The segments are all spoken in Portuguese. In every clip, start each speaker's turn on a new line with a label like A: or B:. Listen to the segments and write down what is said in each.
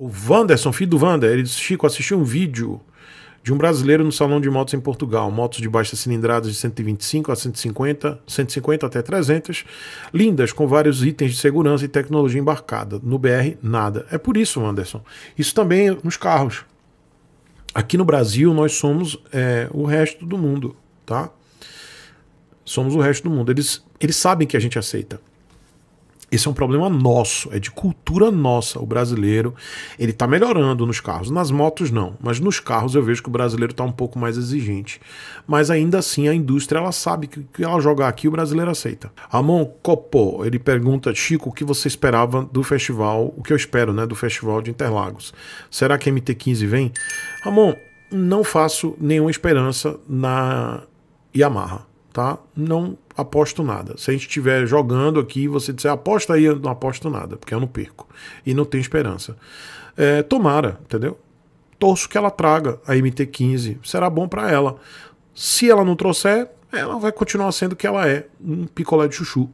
A: O Wanderson, filho do Wander, ele disse: Chico, assisti um vídeo de um brasileiro no salão de motos em Portugal. Motos de baixa cilindrada de 125 a 150, 150 até 300, lindas, com vários itens de segurança e tecnologia embarcada. No BR, nada. É por isso, Wanderson, Isso também nos carros. Aqui no Brasil, nós somos é, o resto do mundo, tá? Somos o resto do mundo. Eles, eles sabem que a gente aceita. Esse é um problema nosso, é de cultura nossa. O brasileiro, ele tá melhorando nos carros, nas motos não, mas nos carros eu vejo que o brasileiro tá um pouco mais exigente. Mas ainda assim a indústria ela sabe que, que ela jogar aqui o brasileiro aceita. Ramon Copô, ele pergunta, Chico, o que você esperava do festival, o que eu espero, né, do festival de Interlagos? Será que MT15 vem? Ramon, não faço nenhuma esperança na Yamaha, tá? Não aposto nada. Se a gente estiver jogando aqui e você disser aposta aí, eu não aposto nada, porque eu não perco. E não tenho esperança. É, tomara, entendeu? Torço que ela traga a MT-15. Será bom para ela. Se ela não trouxer, ela vai continuar sendo o que ela é, um picolé de chuchu.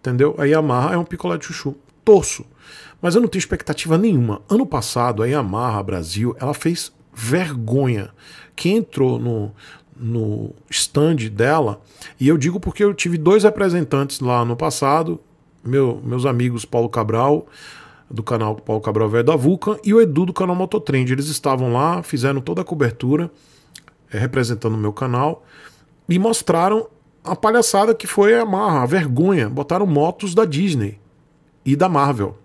A: Entendeu? A Yamaha é um picolé de chuchu. Torço. Mas eu não tenho expectativa nenhuma. Ano passado, a Yamaha Brasil, ela fez vergonha. Quem entrou no, no stand dela. E eu digo porque eu tive dois representantes lá no passado, meu, meus amigos Paulo Cabral, do canal Paulo Cabral Velho da Vulcan, e o Edu do canal Mototrend. Eles estavam lá, fizeram toda a cobertura, é, representando o meu canal, e mostraram a palhaçada que foi a marra, a vergonha. Botaram motos da Disney e da Marvel.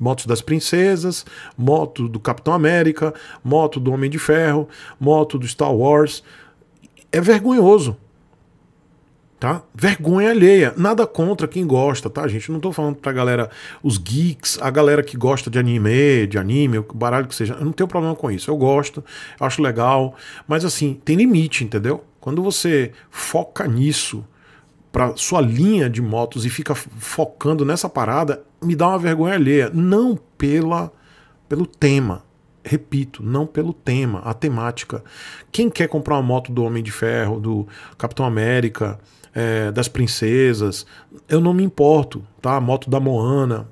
A: Motos das princesas, moto do Capitão América, moto do Homem de Ferro, moto do Star Wars, é vergonhoso. Tá? Vergonha alheia. Nada contra quem gosta, tá, gente? Não tô falando pra galera, os geeks, a galera que gosta de anime, de anime, o baralho que seja. Eu não tenho problema com isso. Eu gosto, acho legal. Mas assim, tem limite, entendeu? Quando você foca nisso, para sua linha de motos e fica focando nessa parada, me dá uma vergonha alheia. Não pela, pelo tema, repito, não pelo tema, a temática. Quem quer comprar uma moto do Homem de Ferro, do Capitão América, é, das princesas, eu não me importo, tá? A moto da Moana,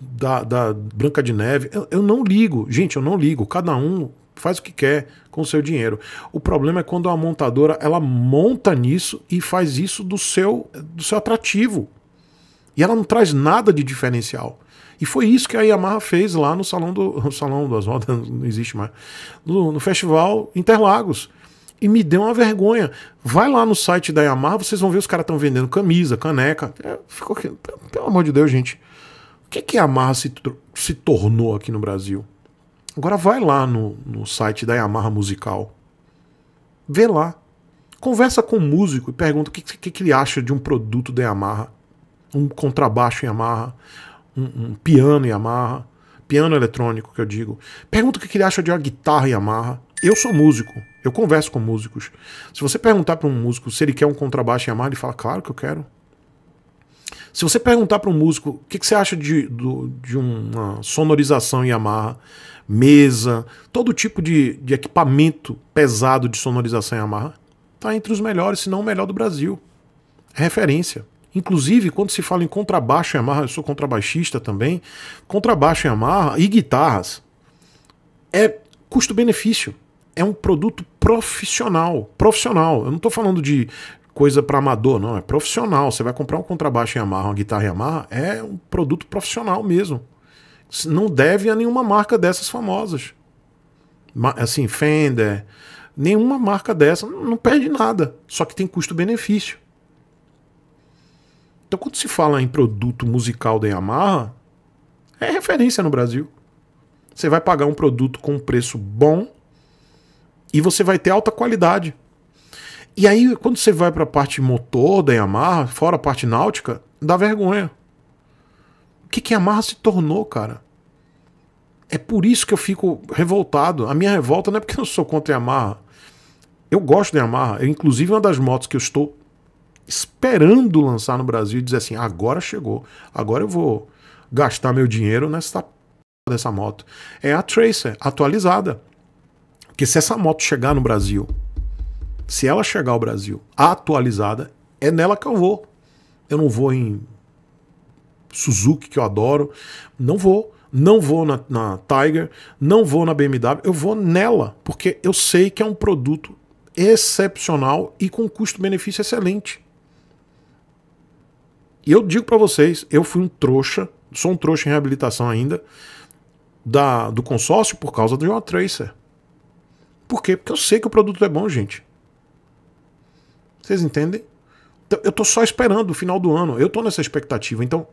A: da, da Branca de Neve, eu, eu não ligo, gente, eu não ligo. Cada um faz o que quer com o seu dinheiro. O problema é quando a montadora ela monta nisso e faz isso do seu do seu atrativo. E ela não traz nada de diferencial. E foi isso que a Yamaha fez lá no Salão do no Salão das Rodas, não existe mais, no, no Festival Interlagos. E me deu uma vergonha. Vai lá no site da Yamaha, vocês vão ver os caras estão vendendo camisa, caneca. É, ficou, pelo amor de Deus, gente. O que, que a Yamaha se, se tornou aqui no Brasil? Agora vai lá no, no site da Yamaha Musical. Vê lá. Conversa com o um músico e pergunta o que, que, que ele acha de um produto da Yamaha um contrabaixo Yamaha, um, um piano Yamaha, piano eletrônico que eu digo. Pergunta o que ele acha de uma guitarra Yamaha. Eu sou músico, eu converso com músicos. Se você perguntar para um músico se ele quer um contrabaixo Yamaha, ele fala, claro que eu quero. Se você perguntar para um músico o que, que, você acha de, do, de uma sonorização Yamaha, mesa, todo tipo de, de equipamento pesado de sonorização Yamaha, está entre os melhores, se não o melhor do Brasil. É referência. Inclusive, quando se fala em contrabaixo e amarra, eu sou contrabaixista também, contrabaixo e amarra e guitarras é custo-benefício. É um produto profissional, profissional. Eu não estou falando de coisa para amador, não, é profissional. Você vai comprar um contrabaixo e amarra, uma guitarra e amarra, é um produto profissional mesmo. Não deve a nenhuma marca dessas famosas. Assim, Fender, nenhuma marca dessa, não perde nada, só que tem custo-benefício. Então, quando se fala em produto musical da Yamaha, é referência no Brasil. Você vai pagar um produto com um preço bom e você vai ter alta qualidade. E aí, quando você vai para a parte motor da Yamaha, fora a parte náutica, dá vergonha. O que, que a Yamaha se tornou, cara? É por isso que eu fico revoltado. A minha revolta não é porque eu sou contra a Yamaha. Eu gosto da Yamaha. Eu, inclusive, é uma das motos que eu estou esperando lançar no Brasil e dizer assim: agora chegou, agora eu vou gastar meu dinheiro nessa dessa moto. É a Tracer atualizada. Porque se essa moto chegar no Brasil, se ela chegar ao Brasil atualizada, é nela que eu vou. Eu não vou em Suzuki, que eu adoro, não vou. Não vou na, na Tiger, não vou na BMW, eu vou nela, porque eu sei que é um produto excepcional e com custo-benefício excelente. E eu digo para vocês, eu fui um trouxa, sou um trouxa em reabilitação ainda, da, do consórcio por causa do Joa Tracer. Por quê? Porque eu sei que o produto é bom, gente. Vocês entendem? Então, eu tô só esperando o final do ano. Eu tô nessa expectativa. Então,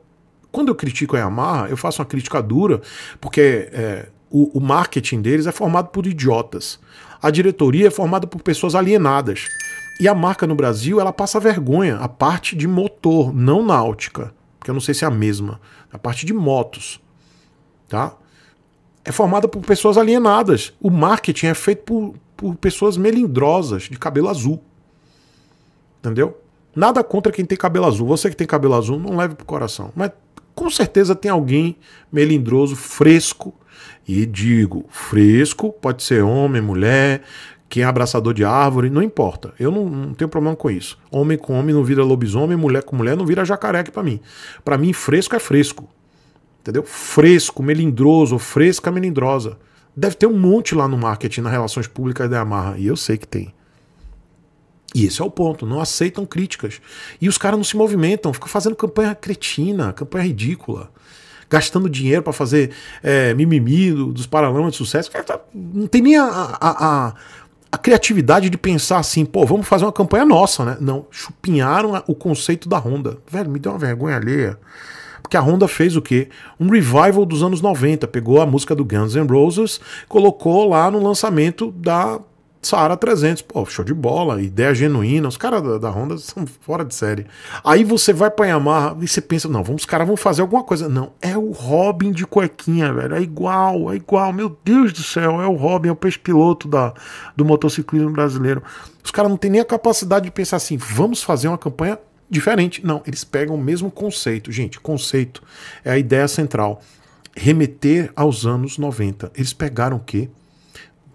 A: quando eu critico a Yamaha, eu faço uma crítica dura, porque é, o, o marketing deles é formado por idiotas. A diretoria é formada por pessoas alienadas. E a marca no Brasil, ela passa vergonha, a parte de motor, não náutica, porque eu não sei se é a mesma, a parte de motos, tá? É formada por pessoas alienadas. O marketing é feito por, por pessoas melindrosas, de cabelo azul. Entendeu? Nada contra quem tem cabelo azul. Você que tem cabelo azul, não leve pro coração. Mas com certeza tem alguém melindroso, fresco. E digo, fresco pode ser homem, mulher, quem é abraçador de árvore, não importa. Eu não, não, tenho problema com isso. Homem com homem não vira lobisomem, mulher com mulher não vira jacaré aqui pra mim. Pra mim, fresco é fresco. Entendeu? Fresco, melindroso, fresca, melindrosa. Deve ter um monte lá no marketing, nas relações públicas da Yamaha. E eu sei que tem. E esse é o ponto, não aceitam críticas. E os caras não se movimentam, ficam fazendo campanha cretina, campanha ridícula gastando dinheiro para fazer é, mimimi dos paralamas de sucesso. Não tem nem a, a, a, a criatividade de pensar assim, pô, vamos fazer uma campanha nossa, né? Não, chupinharam o conceito da Honda. Velho, me deu uma vergonha alheia. Porque a Honda fez o quê? Um revival dos anos 90. Pegou a música do Guns N' Roses, colocou lá no lançamento da Saara 300, pô, show de bola, ideia genuína, os caras da, da, Honda são fora de série. Aí você vai pra Yamaha e você pensa, não, vamos, os caras vão fazer alguma coisa. Não, é o Robin de cuequinha, velho, é igual, é igual, meu Deus do céu, é o Robin, é o peixe piloto do motociclismo brasileiro. Os caras não têm nem a capacidade de pensar assim, vamos fazer uma campanha diferente. Não, eles pegam o mesmo conceito, gente, conceito é a ideia central. Remeter aos anos 90. Eles pegaram o quê?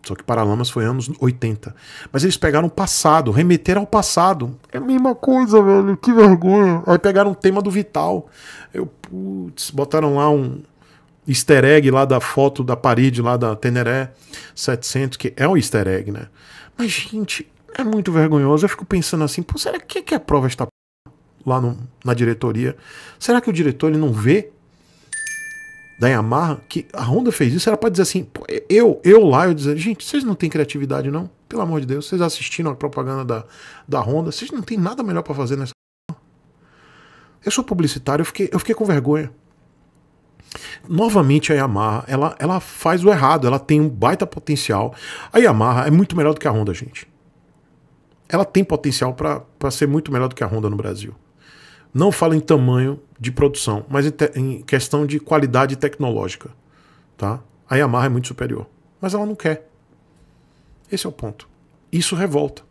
A: Só que Paralamas foi anos 80. Mas eles pegaram o passado, remeteram ao passado. É a mesma coisa, velho. Que vergonha. Aí pegaram o tema do Vital. Eu, putz, botaram lá um easter egg lá da foto da parede lá da Teneré 700, que é um easter egg, né? Mas, gente, é muito vergonhoso. Eu fico pensando assim, pô, será que, que aprova esta p... lá no, na diretoria? Será que o diretor ele não vê da Yamaha, que a Honda fez isso, era para dizer assim, eu, eu lá, eu dizer, gente, vocês não têm criatividade não? Pelo amor de Deus, vocês assistiram a propaganda da, da Honda, vocês não têm nada melhor para fazer nessa. Eu sou publicitário, eu fiquei, eu fiquei com vergonha. Novamente a Yamaha, ela, ela faz o errado, ela tem um baita potencial. A Yamaha é muito melhor do que a Honda, gente. Ela tem potencial para ser muito melhor do que a Honda no Brasil não fala em tamanho de produção, mas em, em questão de qualidade tecnológica. Tá? A Yamaha é muito superior, mas ela não quer. Esse é o ponto. Isso revolta.